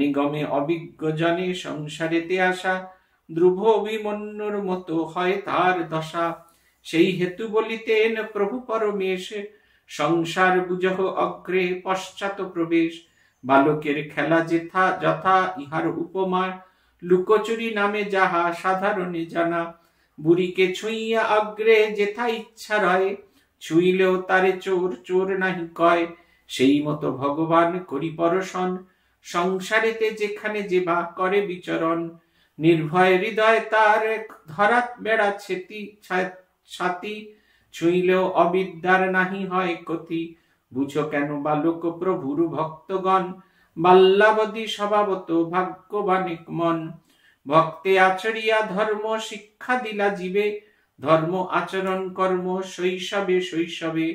নিগমে অভিজ্ঞ জনে সংসারেতে আসা ধ্রুব অভিমন্যুর মতো হয় তার দশা সেই হেতু বলিতেন প্রভু পরমেশ সংসার বুঝহ অগ্রে পশ্চাৎ প্রবেশ বালকের খেলা যেথা যথা ইহার উপমা লুকোচুরি নামে যাহা সাধারণে জানা বুড়িকে ছুঁইয়া অগ্রে যেথা ইচ্ছা রয় ছুঁইলেও তারে চোর চোর নাহি কয় সেই মতো ভগবান করি পরশন সংসারেতে যেখানে যে বা করে বিচরণ নির্ভয় হৃদয় তার ধরাত বেড়া ছেতি ছাতি ছুঁইলেও অবিদ্যার নাহি হয় কথি বুঝো কেন বালক প্রভুর ভক্তগণ বাল্লাবদী স্বভাবত ভাগ্যবানিক মন ভক্তে আচরিয়া ধর্ম শিক্ষা দিলা জীবে ধর্ম আচরণ কর্ম শৈশবে শৈশবে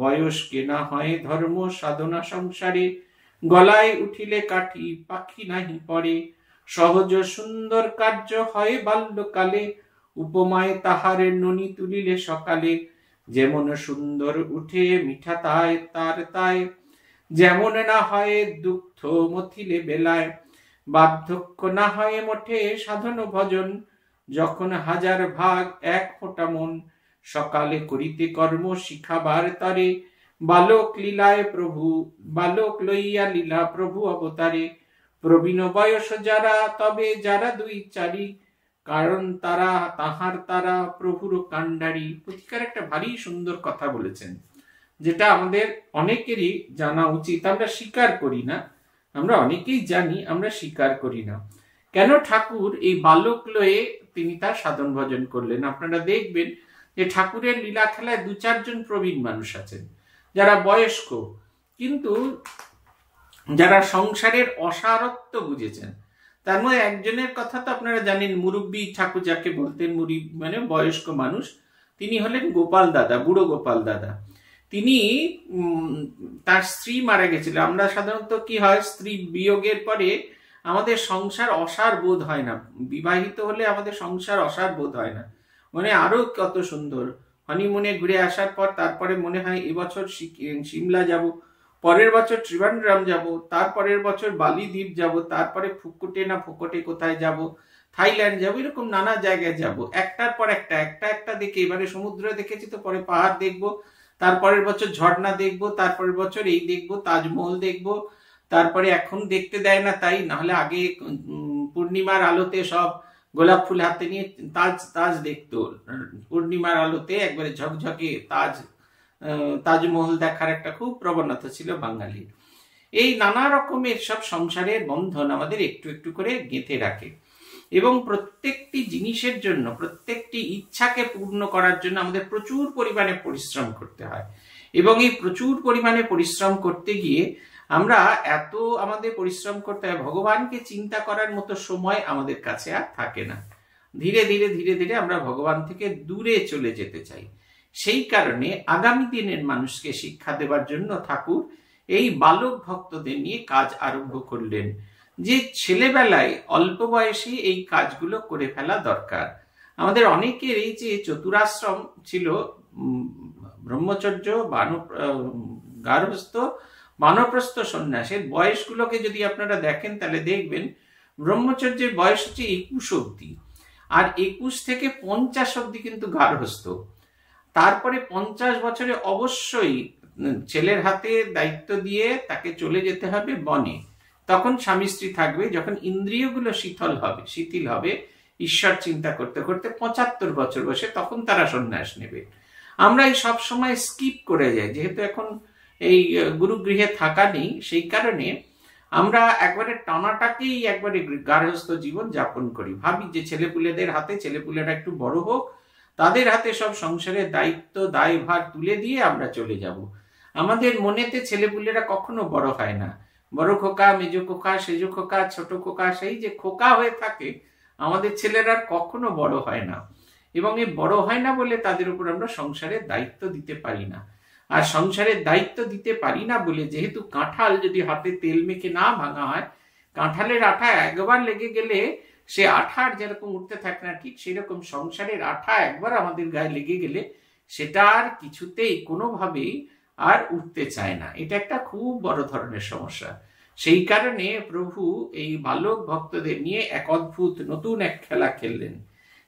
বয়স কেনা হয় ধর্ম সাধনা সংসারে গলায় উঠিলে কাঠি পাখি নাহি পড়ে সহজ সুন্দর কার্য হয় বাল্যকালে উপমায় তাহারে ননি তুলিলে সকালে যেমন সুন্দর উঠে মিঠা তাই তার তাই যেমন না হয় দুঃখ মথিলে বেলায় বার্ধক্য না হয় মঠে সাধন ভজন যখন হাজার ভাগ এক ফোঁটা মন সকালে করিতে কর্ম শিখাবার তারে বালক লীলায় প্রভু বালক লইয়া লীলা প্রভু অবতারে প্রবীণ বয়স যারা তবে যারা দুই চারি কারণ তারা তাহার তারা প্রভুর কাণ্ডারি প্রতিকার একটা ভারী সুন্দর কথা বলেছেন যেটা আমাদের অনেকেরই জানা উচিত আমরা স্বীকার করি না আমরা অনেকেই জানি আমরা স্বীকার করি না কেন ঠাকুর এই বালক লয়ে তিনি তার সাধন ভজন করলেন আপনারা দেখবেন যে ঠাকুরের লীলা খেলায় দু চারজন প্রবীণ মানুষ আছেন যারা বয়স্ক কিন্তু যারা সংসারের অসারত্ব বুঝেছেন তার মধ্যে মানে একজনের কথা তো আপনারা জানেন মুরব্বী ঠাকুর যাকে বলতেন মুরি মানে বয়স্ক মানুষ তিনি হলেন গোপাল দাদা বুড়ো গোপাল দাদা তিনি তার স্ত্রী মারা গেছিল আমরা সাধারণত কি হয় স্ত্রী বিয়োগের পরে আমাদের সংসার অসার বোধ হয় না বিবাহিত হলে আমাদের সংসার অসার বোধ হয় না মানে আরো কত সুন্দর হনিমুনে ঘুরে আসার পর তারপরে মনে হয় এবছর সিমলা যাব পরের বছর ত্রিবান্দ্রাম যাব তারপরের বছর বালি দ্বীপ যাব তারপরে ফুকুটে না ফুকুটে কোথায় যাব থাইল্যান্ড যাব এরকম নানা জায়গায় যাব একটার পর একটা একটা একটা দেখে এবারে সমুদ্র দেখেছি তো পরে পাহাড় দেখব তারপরের বছর ঝর্ণা দেখব তারপরের বছর এই দেখব তাজমহল দেখব তারপরে এখন দেখতে দেয় না তাই নাহলে আগে পূর্ণিমার আলোতে সব গোলাপ ফুল হাতে নিয়ে তাজ তাজ দেখতো পূর্ণিমার আলোতে একবারে ঝকঝকে তাজ তাজমহল দেখার একটা খুব প্রবণতা ছিল বাঙালির এই নানা রকমের সব সংসারের বন্ধন আমাদের একটু একটু করে গেঁথে রাখে এবং প্রত্যেকটি জিনিসের জন্য প্রত্যেকটি ইচ্ছাকে পূর্ণ করার জন্য আমাদের প্রচুর পরিমাণে পরিশ্রম করতে হয় এবং এই প্রচুর পরিমাণে পরিশ্রম করতে গিয়ে আমরা এত আমাদের পরিশ্রম করতে হয় ভগবানকে চিন্তা করার মতো সময় আমাদের কাছে আর থাকে না ধীরে ধীরে ধীরে ধীরে আমরা ভগবান থেকে দূরে চলে যেতে চাই সেই কারণে আগামী দিনের মানুষকে শিক্ষা দেবার জন্য ঠাকুর এই বালক ভক্তদের নিয়ে কাজ আরম্ভ করলেন যে ছেলেবেলায় অল্প বয়সে এই কাজগুলো করে ফেলা দরকার আমাদের অনেকের এই যে চতুরাশ্রম ছিল ব্রহ্মচর্য গার্হস্থ মানপ্রস্থ সন্ন্যাসের বয়সগুলোকে যদি আপনারা দেখেন তাহলে দেখবেন ব্রহ্মচর্যের বয়স হচ্ছে একুশ অব্দি আর একুশ থেকে পঞ্চাশ অব্দি কিন্তু গার্হস্থ তারপরে পঞ্চাশ বছরে অবশ্যই ছেলের হাতে দায়িত্ব দিয়ে তাকে চলে যেতে হবে বনে তখন স্বামী স্ত্রী থাকবে যখন ইন্দ্রিয়গুলো শীতল হবে শিথিল হবে ঈশ্বর চিন্তা করতে করতে পঁচাত্তর বছর বসে তখন তারা সন্ন্যাস নেবে আমরা এই সব সময় স্কিপ করে যাই যেহেতু এখন এই গুরুগৃহে থাকা নেই সেই কারণে আমরা একবারে টানাটাকেই একবারে গার্হস্থ জীবন যাপন করি ভাবি যে ছেলেপুলেদের হাতে ছেলেপুলেরা একটু বড় হোক তাদের হাতে সব সংসারের দায়িত্ব দায়ভার তুলে দিয়ে আমরা চলে যাব আমাদের মনেতে ছেলেপুলেরা কখনো বড় হয় না বড় খোকা মেজ খোকা সেজু খোকা ছোট খোকা সেই যে খোকা হয়ে থাকে আমাদের ছেলেরা কখনো বড় হয় না এবং এই বড় হয় না বলে তাদের উপর আমরা সংসারের দায়িত্ব দিতে পারি না আর সংসারের দায়িত্ব দিতে পারি না বলে যেহেতু কাঁঠাল যদি হাতে তেল মেখে না ভাঙা হয় কাঁঠালের আঠা একবার লেগে গেলে সে আঠার যেরকম উঠতে থাকে না ঠিক সেরকম সংসারের আঠা একবার আমাদের গায়ে লেগে গেলে সেটা আর কিছুতেই কোনোভাবেই আর উঠতে চায় না এটা একটা খুব বড় ধরনের সমস্যা সেই কারণে প্রভু এই বালক ভক্তদের নিয়ে এক অদ্ভুত নতুন এক খেলা খেললেন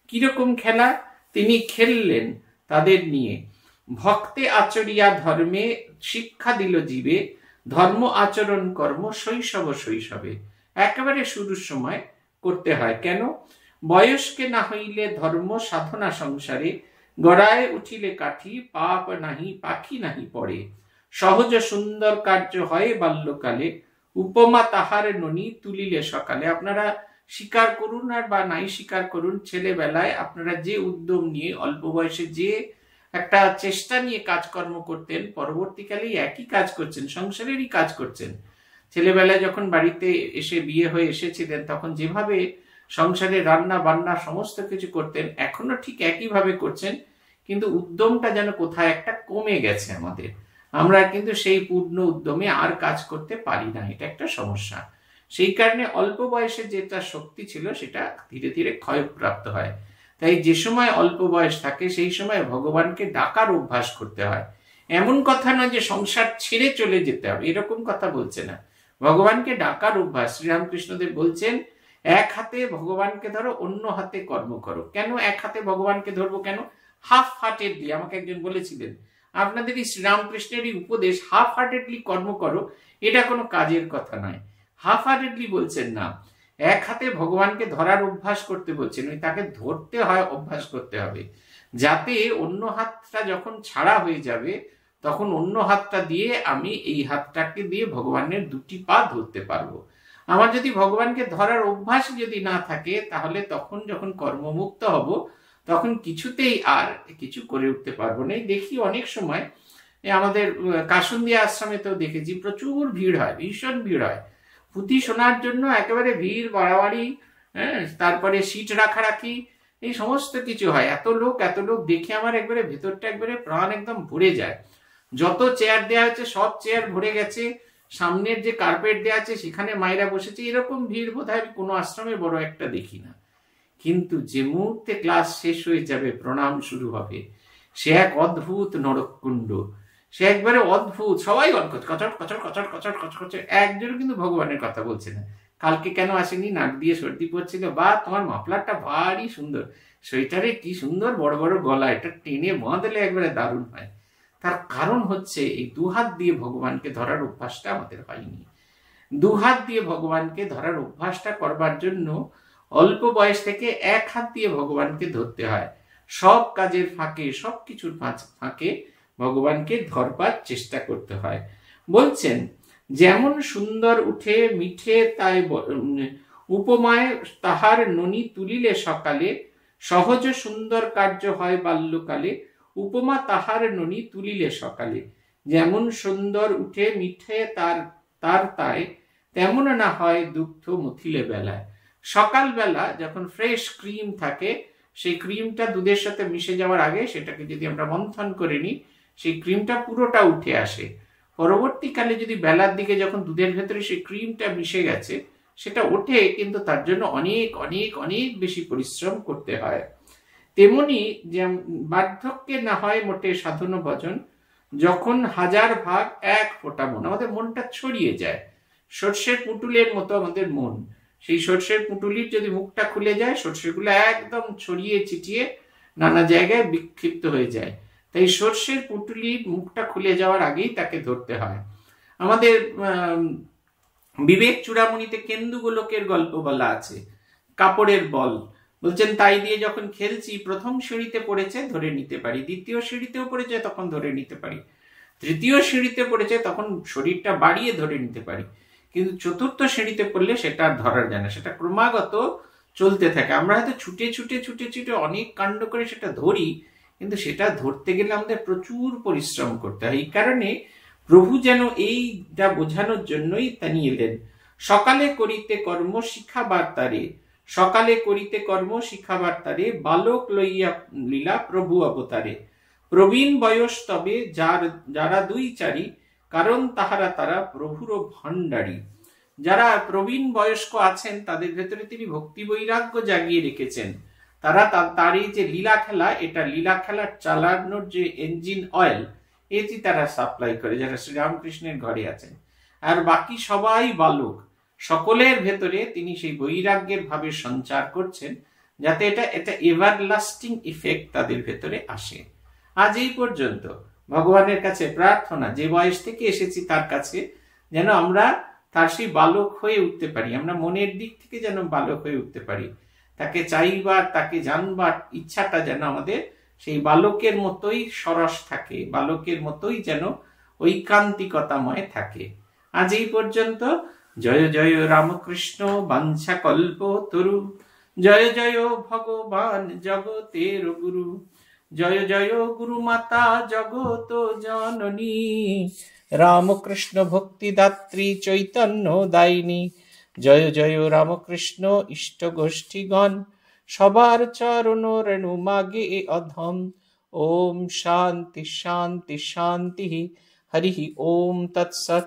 কিরকম খেলা তিনি খেললেন তাদের নিয়ে ভক্তে আচরিয়া ধর্মে শিক্ষা দিল জীবে ধর্ম আচরণ কর্ম শৈশব শৈশবে একেবারে শুরুর সময় করতে হয় কেন বয়সকে না হইলে ধর্ম সাধনা সংসারে গড়ায় উঠিলে কাঠি পাপ নাহি পাখি নাহি পড়ে সহজ সুন্দর কার্য হয় বাল্যকালে উপমা তাহার ননি তুলিলে সকালে আপনারা স্বীকার করুন আর বা নাই স্বীকার করুন ছেলেবেলায় আপনারা যে উদ্যম নিয়ে অল্প বয়সে যে একটা চেষ্টা নিয়ে কাজকর্ম করতেন পরবর্তীকালে একই কাজ করছেন সংসারেরই কাজ করছেন ছেলেবেলায় যখন বাড়িতে এসে বিয়ে হয়ে এসেছিলেন তখন যেভাবে সংসারে রান্না বান্না সমস্ত কিছু করতেন এখনো ঠিক একইভাবে করছেন কিন্তু উদ্যমটা যেন কোথায় একটা কমে গেছে আমাদের আমরা কিন্তু সেই পূর্ণ উদ্যমে আর কাজ করতে পারি না এটা একটা সমস্যা সেই কারণে অল্প বয়সে যেটা শক্তি ছিল সেটা ধীরে ধীরে ক্ষয়প্রাপ্ত হয় তাই যে সময় অল্প বয়স থাকে সেই সময় ভগবানকে ডাকার অভ্যাস করতে হয় এমন কথা নয় যে সংসার ছেড়ে চলে যেতে হবে এরকম কথা বলছে না ভগবানকে ডাকার অভ্যাস শ্রীরামকৃষ্ণদেব বলছেন এক হাতে ভগবানকে ধরো অন্য হাতে কর্ম করো কেন এক হাতে ভগবানকে ধরবো কেন হাফ হার্টেডলি আমাকে একজন বলেছিলেন আপনাদের এই শ্রীরামকৃষ্ণের উপদেশ হাফ হার্টেডলি কর্ম করো এটা কোনো কাজের কথা নয় হাফ হার্টেডলি বলছেন না এক হাতে ভগবানকে ধরার অভ্যাস করতে বলছেন ওই তাকে ধরতে হয় অভ্যাস করতে হবে যাতে অন্য হাতটা যখন ছাড়া হয়ে যাবে তখন অন্য হাতটা দিয়ে আমি এই হাতটাকে দিয়ে ভগবানের দুটি পা ধরতে পারবো আমার যদি ভগবানকে ধরার অভ্যাস যদি না থাকে তাহলে তখন যখন কর্মমুক্ত হব তখন কিছুতেই আর কিছু করে উঠতে পারবো না দেখি অনেক সময় আমাদের কাসুন্দিয়া আশ্রমে তো দেখেছি প্রচুর ভিড় হয় ভীষণ ভিড় হয় পুঁথি শোনার জন্য একেবারে ভিড় বাড়াবাড়ি হ্যাঁ তারপরে সিট রাখারাখি এই সমস্ত কিছু হয় এত লোক এত লোক দেখে আমার একবারে ভেতরটা একবারে প্রাণ একদম ভরে যায় যত চেয়ার দেওয়া হয়েছে সব চেয়ার ভরে গেছে সামনের যে কার্পেট দেওয়া আছে সেখানে মায়েরা বসেছে এরকম ভিড় বোধ হয় কোনো আশ্রমে বড় একটা দেখি না কিন্তু যে মুহূর্তে ক্লাস শেষ হয়ে যাবে প্রণাম শুরু হবে সে এক অদ্ভুত নরককুণ্ড সে একবারে অদ্ভুত সবাই কচট কচট কচট কচট কচট কচট একজনও কিন্তু ভগবানের কথা বলছে না কালকে কেন আসেনি নাক দিয়ে সর্দি পড়ছিল বা তোমার মাফলারটা ভারী সুন্দর সোয়েটারে কি সুন্দর বড় বড় গলা এটা টেনে বাঁধলে একবারে দারুণ হয় তার কারণ হচ্ছে এই দুহাত দিয়ে ভগবানকে ধরার অভ্যাসটা আমাদের হয়নি দুহাত দিয়ে ভগবানকে ধরার অভ্যাসটা করবার জন্য অল্প বয়স থেকে এক হাত দিয়ে ভগবানকে ধরতে হয় সব কাজের ফাঁকে সব কিছুর ফাঁকে ভগবানকে ধরবার চেষ্টা করতে হয় বলছেন যেমন সুন্দর উঠে মিঠে তাই উপমায় তাহার ননি তুলিলে সকালে সহজ সুন্দর কার্য হয় বাল্যকালে উপমা তাহার ননি তুলিলে সকালে যেমন সুন্দর উঠে মিঠে তার তার তায় তেমন না হয় দুগ্ধ মুথিলে বেলায় সকালবেলা যখন ফ্রেশ ক্রিম থাকে সেই ক্রিমটা দুধের সাথে মিশে যাওয়ার আগে সেটাকে যদি আমরা মন্থন করে নিই সেই ক্রিমটা পুরোটা উঠে আসে পরবর্তীকালে যদি বেলার দিকে যখন দুধের ভেতরে সেই ক্রিমটা মিশে গেছে সেটা ওঠে কিন্তু তার জন্য অনেক অনেক অনেক বেশি পরিশ্রম করতে হয় তেমনি বার্ধক্যে না হয় মোটে সাধন ভজন যখন হাজার ভাগ এক ফোটা মন আমাদের মনটা ছড়িয়ে যায় সর্ষের পুটুলের মতো আমাদের মন সেই সর্ষের পুটুলির যদি মুখটা খুলে যায় সর্ষেগুলো একদম ছড়িয়ে ছিটিয়ে নানা জায়গায় বিক্ষিপ্ত হয়ে যায় তাই সর্ষের পুটুলির মুখটা খুলে যাওয়ার আগেই তাকে ধরতে হয় আমাদের বিবেক চূড়ামণিতে কেন্দু গল্প বলা আছে কাপড়ের বল বলছেন তাই দিয়ে যখন খেলছি প্রথম সিঁড়িতে পড়েছে ধরে নিতে পারি দ্বিতীয় সিঁড়িতেও পড়েছে তখন ধরে নিতে পারি তৃতীয় সিঁড়িতে পড়েছে তখন শরীরটা বাড়িয়ে ধরে নিতে পারি কিন্তু চতুর্থ সিঁড়িতে পড়লে সেটা আর ধরা যায় না সেটা ক্রমাগত চলতে থাকে আমরা হয়তো ছুটে ছুটে ছুটে ছুটে অনেক কাণ্ড করে সেটা ধরি কিন্তু সেটা ধরতে গেলে আমাদের প্রচুর পরিশ্রম করতে হয় এই কারণে প্রভু যেন এইটা বোঝানোর জন্যই তা নিয়ে এলেন সকালে করিতে কর্ম শিক্ষা বার্তারে সকালে করিতে কর্ম শিক্ষাবার্তারে বালক লইয়া লীলা প্রভু অবতারে প্রবীণ বয়স তবে যার যারা দুই চারি কারণ তাহারা তারা প্রভুর ভণ্ডারী যারা প্রবীণ বয়স্ক আছেন তাদের ভেতরে তিনি ভক্তি বৈরাগ্য জাগিয়ে রেখেছেন তারা তার এই যে লীলা খেলা এটা লীলা খেলার চালানোর যে ইঞ্জিন অয়েল এটি তারা সাপ্লাই করে যারা শ্রীরামকৃষ্ণের ঘরে আছেন আর বাকি সবাই বালক সকলের ভেতরে তিনি সেই বৈরাগ্যের ভাবে সঞ্চার করছেন যাতে এটা এটা এভারলাস্টিং ইফেক্ট তাদের ভেতরে আসে আজ এই পর্যন্ত ভগবানের কাছে প্রার্থনা যে বয়স থেকে এসেছি তার কাছে যেন আমরা তার সেই বালক হয়ে উঠতে পারি আমরা মনের দিক থেকে যেন বালক হয়ে উঠতে পারি তাকে চাইবার তাকে জানবার ইচ্ছাটা যেন আমাদের সেই বালকের মতোই সরস থাকে বালকের মতোই যেন ঐকান্তিকতাময় থাকে আজ এই পর্যন্ত জয় জয় রামকৃষ্ণ বাঞ্ছা কল্প তরু জয় জয় ভগবান জগতের গুরু জয় জয় গুরু মাতা জগত জননী রামকৃষ্ণ ভক্তিদাত্রী চৈতন্য দায়িনী জয় জয় রামকৃষ্ণ ইষ্ট গোষ্ঠীগণ সবার চরণ রেণু মাগে অধম ওম শান্তি শান্তি শান্তি হরি ওম তৎসৎ